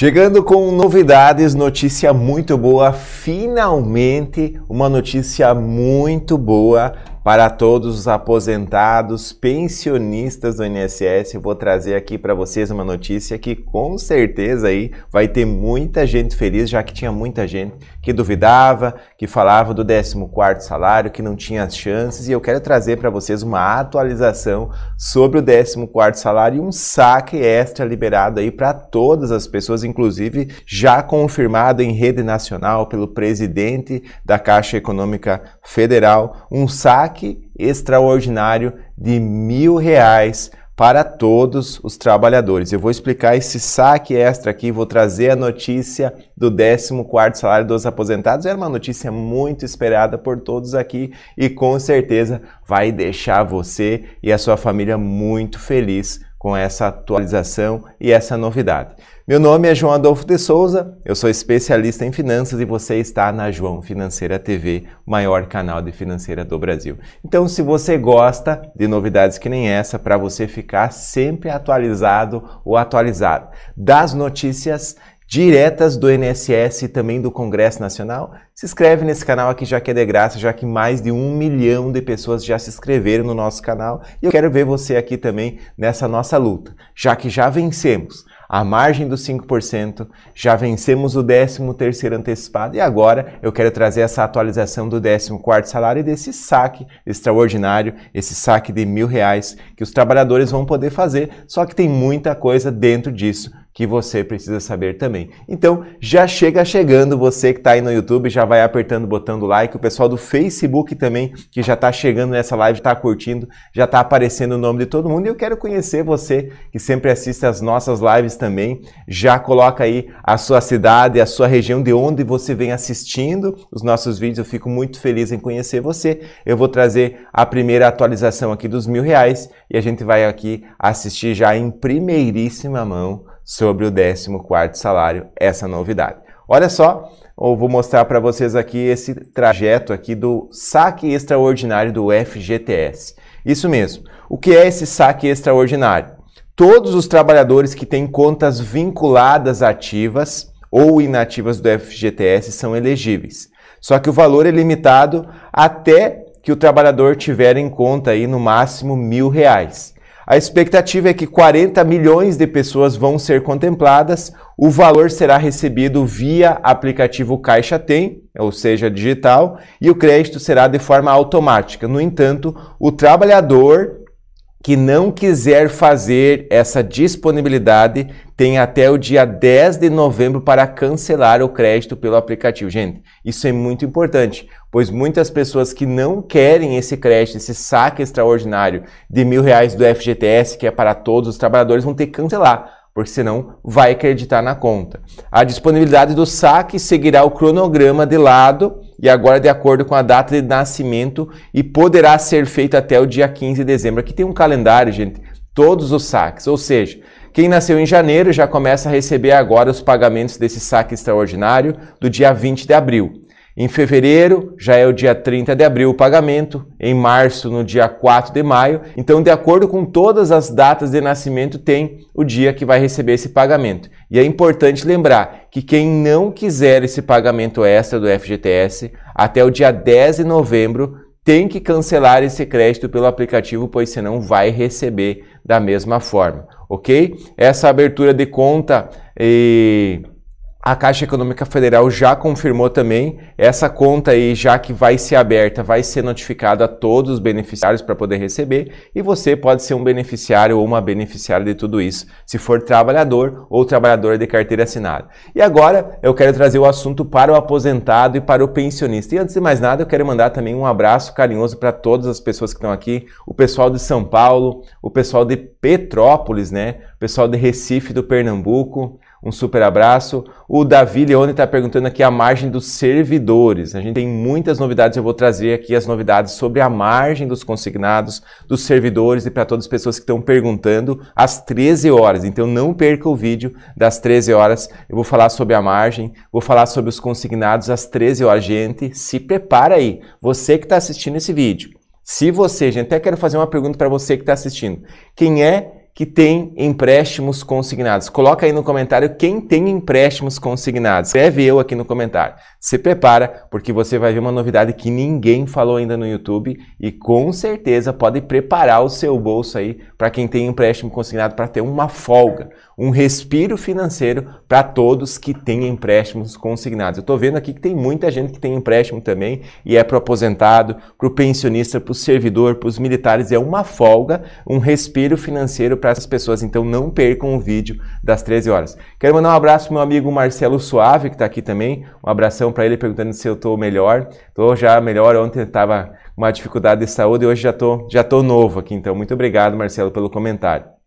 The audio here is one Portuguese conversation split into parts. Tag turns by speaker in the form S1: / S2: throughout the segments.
S1: Chegando com novidades, notícia muito boa, finalmente uma notícia muito boa para todos os aposentados, pensionistas do INSS, eu vou trazer aqui para vocês uma notícia que com certeza aí vai ter muita gente feliz, já que tinha muita gente que duvidava, que falava do 14º salário, que não tinha as chances, e eu quero trazer para vocês uma atualização sobre o 14º salário e um saque extra liberado aí para todas as pessoas, inclusive já confirmado em rede nacional pelo presidente da Caixa Econômica Federal, um saque saque extraordinário de mil reais para todos os trabalhadores. Eu vou explicar esse saque extra aqui, vou trazer a notícia do 14º salário dos aposentados. Era uma notícia muito esperada por todos aqui e com certeza vai deixar você e a sua família muito feliz com essa atualização e essa novidade. Meu nome é João Adolfo de Souza, eu sou especialista em finanças e você está na João Financeira TV, maior canal de financeira do Brasil. Então, se você gosta de novidades que nem essa, para você ficar sempre atualizado ou atualizado das notícias diretas do NSS e também do Congresso Nacional? Se inscreve nesse canal aqui já que é de graça, já que mais de um milhão de pessoas já se inscreveram no nosso canal e eu quero ver você aqui também nessa nossa luta, já que já vencemos a margem dos 5%, já vencemos o 13º antecipado e agora eu quero trazer essa atualização do 14º salário e desse saque extraordinário, esse saque de mil reais que os trabalhadores vão poder fazer, só que tem muita coisa dentro disso que você precisa saber também. Então, já chega chegando, você que está aí no YouTube, já vai apertando o botão do like, o pessoal do Facebook também, que já está chegando nessa live, está curtindo, já está aparecendo o nome de todo mundo. E eu quero conhecer você que sempre assiste as nossas lives também. Já coloca aí a sua cidade, a sua região, de onde você vem assistindo os nossos vídeos. Eu fico muito feliz em conhecer você. Eu vou trazer a primeira atualização aqui dos mil reais e a gente vai aqui assistir já em primeiríssima mão sobre o 14º salário, essa novidade. Olha só, eu vou mostrar para vocês aqui esse trajeto aqui do saque extraordinário do FGTS. Isso mesmo. O que é esse saque extraordinário? Todos os trabalhadores que têm contas vinculadas ativas ou inativas do FGTS são elegíveis. Só que o valor é limitado até que o trabalhador tiver em conta aí no máximo mil reais. A expectativa é que 40 milhões de pessoas vão ser contempladas. O valor será recebido via aplicativo Caixa Tem, ou seja, digital, e o crédito será de forma automática. No entanto, o trabalhador que não quiser fazer essa disponibilidade tem até o dia 10 de novembro para cancelar o crédito pelo aplicativo. Gente, isso é muito importante, pois muitas pessoas que não querem esse crédito, esse saque extraordinário de mil reais do FGTS, que é para todos os trabalhadores, vão ter que cancelar porque senão vai acreditar na conta. A disponibilidade do saque seguirá o cronograma de lado e agora de acordo com a data de nascimento e poderá ser feito até o dia 15 de dezembro. Aqui tem um calendário, gente, todos os saques, ou seja, quem nasceu em janeiro já começa a receber agora os pagamentos desse saque extraordinário do dia 20 de abril. Em fevereiro, já é o dia 30 de abril o pagamento, em março, no dia 4 de maio. Então, de acordo com todas as datas de nascimento, tem o dia que vai receber esse pagamento. E é importante lembrar que quem não quiser esse pagamento extra do FGTS, até o dia 10 de novembro, tem que cancelar esse crédito pelo aplicativo, pois senão vai receber da mesma forma, ok? Essa abertura de conta e a Caixa Econômica Federal já confirmou também essa conta aí, já que vai ser aberta, vai ser notificada a todos os beneficiários para poder receber, e você pode ser um beneficiário ou uma beneficiária de tudo isso, se for trabalhador ou trabalhadora de carteira assinada. E agora eu quero trazer o assunto para o aposentado e para o pensionista. E antes de mais nada, eu quero mandar também um abraço carinhoso para todas as pessoas que estão aqui, o pessoal de São Paulo, o pessoal de Petrópolis, né? O pessoal de Recife, do Pernambuco, um super abraço. O Davi Leone está perguntando aqui a margem dos servidores. A gente tem muitas novidades, eu vou trazer aqui as novidades sobre a margem dos consignados, dos servidores e para todas as pessoas que estão perguntando às 13 horas. Então não perca o vídeo das 13 horas. Eu vou falar sobre a margem, vou falar sobre os consignados às 13 horas. Gente, se prepara aí. Você que está assistindo esse vídeo. Se você, gente, até quero fazer uma pergunta para você que está assistindo. Quem é que tem empréstimos consignados. Coloca aí no comentário quem tem empréstimos consignados. Escreve eu aqui no comentário. Se prepara, porque você vai ver uma novidade que ninguém falou ainda no YouTube e com certeza pode preparar o seu bolso aí para quem tem empréstimo consignado para ter uma folga um respiro financeiro para todos que têm empréstimos consignados. Eu estou vendo aqui que tem muita gente que tem empréstimo também e é para o aposentado, para o pensionista, para o servidor, para os militares. É uma folga, um respiro financeiro para essas pessoas. Então não percam o vídeo das 13 horas. Quero mandar um abraço para meu amigo Marcelo Suave, que está aqui também. Um abração para ele perguntando se eu estou melhor. Estou já melhor. Ontem estava uma dificuldade de saúde e hoje já tô, já tô novo aqui. Então, muito obrigado, Marcelo, pelo comentário.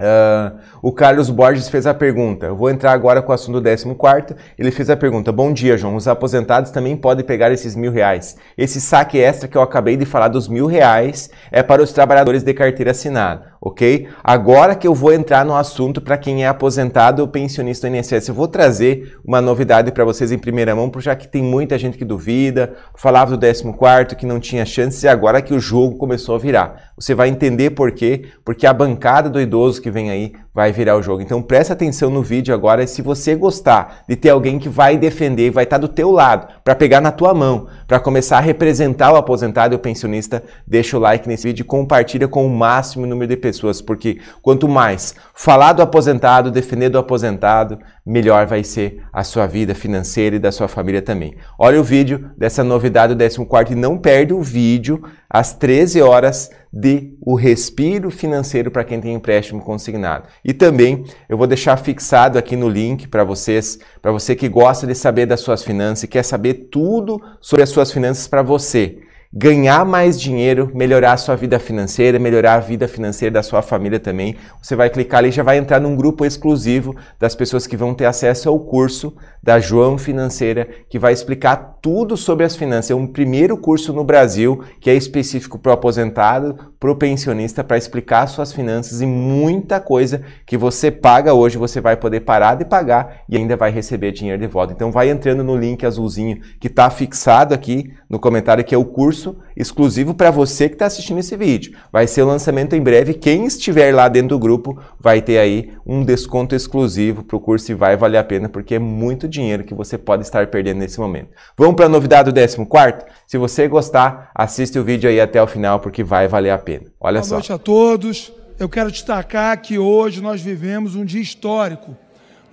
S1: Uh, o Carlos Borges fez a pergunta. Eu vou entrar agora com o assunto do 14. Ele fez a pergunta: Bom dia, João. Os aposentados também podem pegar esses mil reais. Esse saque extra que eu acabei de falar dos mil reais é para os trabalhadores de carteira assinada ok? Agora que eu vou entrar no assunto para quem é aposentado ou pensionista do INSS, eu vou trazer uma novidade para vocês em primeira mão, já que tem muita gente que duvida, falava do 14º, que não tinha chances, e agora que o jogo começou a virar. Você vai entender por quê, porque a bancada do idoso que vem aí vai virar o jogo. Então presta atenção no vídeo agora se você gostar de ter alguém que vai defender, vai estar tá do teu lado, para pegar na tua mão, para começar a representar o aposentado e o pensionista, deixa o like nesse vídeo e compartilha com o máximo número de pessoas, porque quanto mais falar do aposentado, defender do aposentado, melhor vai ser a sua vida financeira e da sua família também. Olha o vídeo dessa novidade do 14 e não perde o vídeo às 13 horas de o respiro financeiro para quem tem empréstimo consignado. E também eu vou deixar fixado aqui no link para vocês, para você que gosta de saber das suas finanças e quer saber tudo sobre as suas finanças para você ganhar mais dinheiro, melhorar a sua vida financeira, melhorar a vida financeira da sua família também. Você vai clicar ali e já vai entrar num grupo exclusivo das pessoas que vão ter acesso ao curso da João Financeira, que vai explicar tudo sobre as finanças. É um primeiro curso no Brasil que é específico para o aposentado, para o pensionista, para explicar suas finanças e muita coisa que você paga hoje, você vai poder parar de pagar e ainda vai receber dinheiro de volta. Então vai entrando no link azulzinho que está fixado aqui no comentário, que é o curso isso exclusivo para você que está assistindo esse vídeo. Vai ser o lançamento em breve. Quem estiver lá dentro do grupo vai ter aí um desconto exclusivo para o curso e vai valer a pena porque é muito dinheiro que você pode estar perdendo nesse momento. Vamos para a novidade do 14? Se você gostar, assiste o vídeo aí até o final porque vai valer a pena. Olha Boa só. Boa noite
S2: a todos. Eu quero destacar que hoje nós vivemos um dia histórico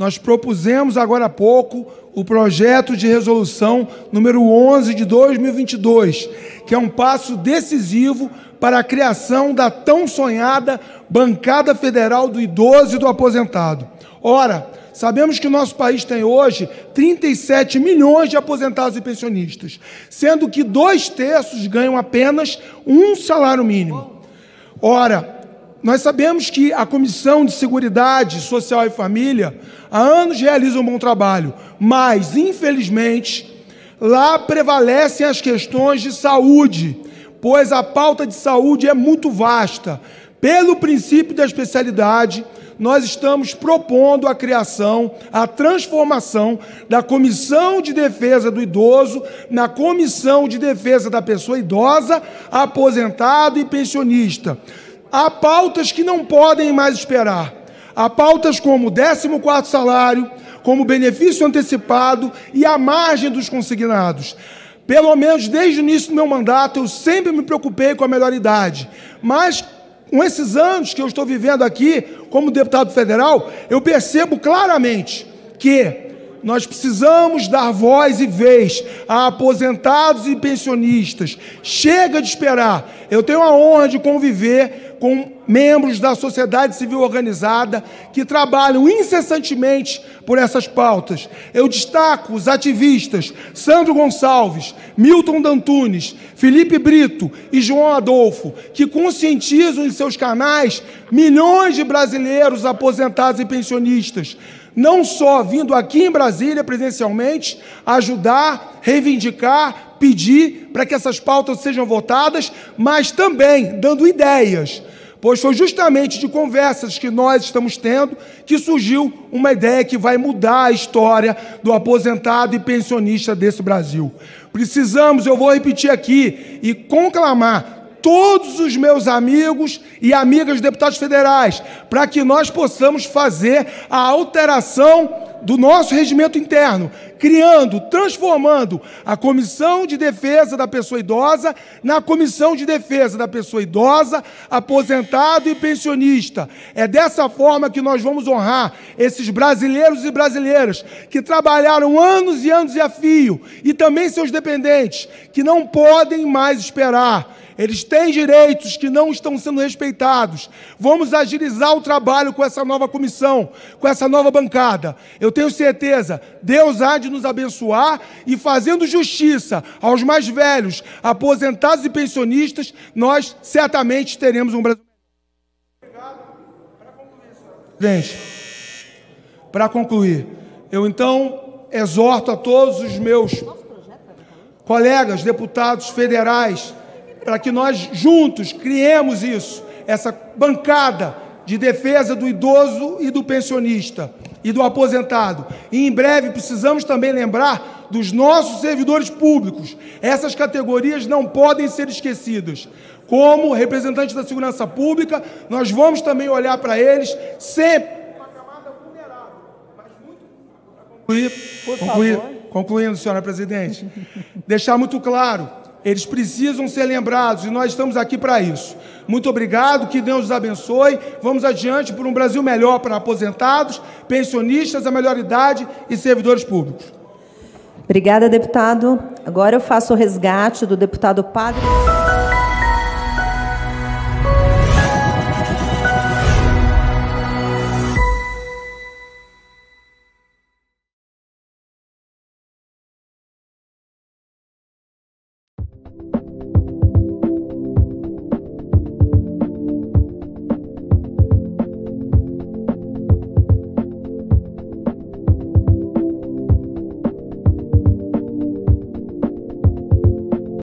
S2: nós propusemos agora há pouco o projeto de resolução número 11 de 2022, que é um passo decisivo para a criação da tão sonhada Bancada Federal do Idoso e do Aposentado. Ora, Sabemos que o nosso país tem hoje 37 milhões de aposentados e pensionistas, sendo que dois terços ganham apenas um salário mínimo. Ora, nós sabemos que a Comissão de Seguridade Social e Família há anos realiza um bom trabalho, mas, infelizmente, lá prevalecem as questões de saúde, pois a pauta de saúde é muito vasta. Pelo princípio da especialidade, nós estamos propondo a criação, a transformação da Comissão de Defesa do Idoso na Comissão de Defesa da Pessoa Idosa, Aposentado e Pensionista. Há pautas que não podem mais esperar. Há pautas como o 14º salário, como benefício antecipado e a margem dos consignados. Pelo menos desde o início do meu mandato, eu sempre me preocupei com a melhor idade. Mas com esses anos que eu estou vivendo aqui como deputado federal, eu percebo claramente que nós precisamos dar voz e vez a aposentados e pensionistas. Chega de esperar. Eu tenho a honra de conviver com membros da sociedade civil organizada que trabalham incessantemente por essas pautas. Eu destaco os ativistas Sandro Gonçalves, Milton Dantunes, Felipe Brito e João Adolfo, que conscientizam em seus canais milhões de brasileiros aposentados e pensionistas não só vindo aqui em Brasília presencialmente, ajudar, reivindicar, pedir para que essas pautas sejam votadas, mas também dando ideias. Pois foi justamente de conversas que nós estamos tendo que surgiu uma ideia que vai mudar a história do aposentado e pensionista desse Brasil. Precisamos, eu vou repetir aqui e conclamar todos os meus amigos e amigas deputados federais, para que nós possamos fazer a alteração do nosso regimento interno, criando, transformando a Comissão de Defesa da Pessoa Idosa na Comissão de Defesa da Pessoa Idosa, Aposentado e Pensionista. É dessa forma que nós vamos honrar esses brasileiros e brasileiras que trabalharam anos e anos e a fio, e também seus dependentes, que não podem mais esperar eles têm direitos que não estão sendo respeitados. Vamos agilizar o trabalho com essa nova comissão, com essa nova bancada. Eu tenho certeza, Deus há de nos abençoar e fazendo justiça aos mais velhos, aposentados e pensionistas, nós certamente teremos um Brasil. Gente, para concluir, eu então exorto a todos os meus colegas, deputados federais, para que nós juntos criemos isso, essa bancada de defesa do idoso e do pensionista e do aposentado. E em breve precisamos também lembrar dos nossos servidores públicos. Essas categorias não podem ser esquecidas. Como representantes da segurança pública, nós vamos também olhar para eles sempre. Concluir, concluir, concluindo, senhora presidente, deixar muito claro eles precisam ser lembrados e nós estamos aqui para isso. Muito obrigado, que Deus os abençoe. Vamos adiante por um Brasil melhor para aposentados, pensionistas, a melhor idade e servidores públicos. Obrigada, deputado. Agora eu faço o resgate do deputado Padre.